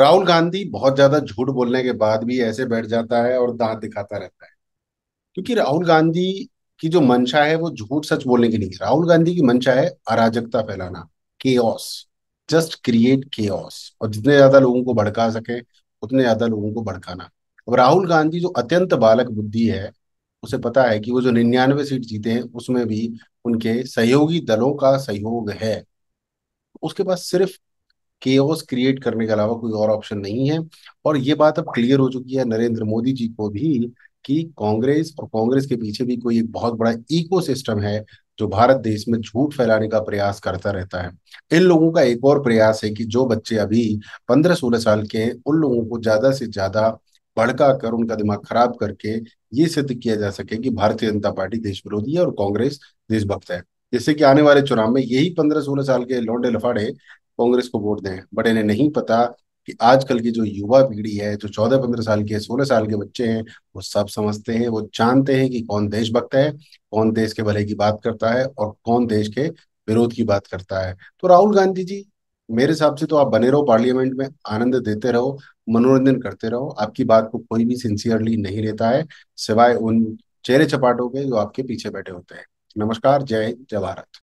राहुल गांधी बहुत ज्यादा झूठ बोलने के बाद भी ऐसे बैठ जाता है और दांत दिखाता रहता है क्योंकि राहुल गांधी की जो मंशा है वो झूठ सच बोलने की नहीं है राहुल गांधी की मंशा है अराजकता फैलाना के जस्ट क्रिएट के और जितने ज्यादा लोगों को भड़का सके उतने ज्यादा लोगों को भड़काना अब राहुल गांधी जो अत्यंत बालक बुद्धि है उसे पता है कि वो जो निन्यानवे सीट जीते हैं उसमें भी उनके सहयोगी दलों का सहयोग है उसके पास सिर्फ के क्रिएट करने के अलावा कोई और ऑप्शन नहीं है और ये बात अब क्लियर हो चुकी है नरेंद्र मोदी जी को भी कि कांग्रेस और कांग्रेस के पीछे भी कोई एक बहुत बड़ा इकोसिस्टम है जो भारत देश में झूठ फैलाने का प्रयास करता रहता है इन लोगों का एक और प्रयास है कि जो बच्चे अभी पंद्रह सोलह साल के हैं उन लोगों को ज्यादा से ज्यादा भड़का कर उनका दिमाग खराब करके ये सिद्ध किया जा सके कि भारतीय जनता पार्टी देश विरोधी है और कांग्रेस देशभक्त है जिससे कि आने वाले चुनाव में यही पंद्रह सोलह साल के लौंडे लफाड़े कांग्रेस को वोट दें बट इन्हें नहीं पता कि आजकल की जो युवा पीढ़ी है जो चौदह पंद्रह साल के सोलह साल के बच्चे हैं वो सब समझते हैं वो जानते हैं कि कौन देशभक्त है कौन देश के भले की बात करता है और कौन देश के विरोध की बात करता है तो राहुल गांधी जी मेरे हिसाब से तो आप बने रहो पार्लियामेंट में आनंद देते रहो मनोरंजन करते रहो आपकी बात को कोई भी सिंसियरली नहीं लेता है सिवाय उन चेहरे चपाटों के जो आपके पीछे बैठे होते हैं नमस्कार जय जय भारत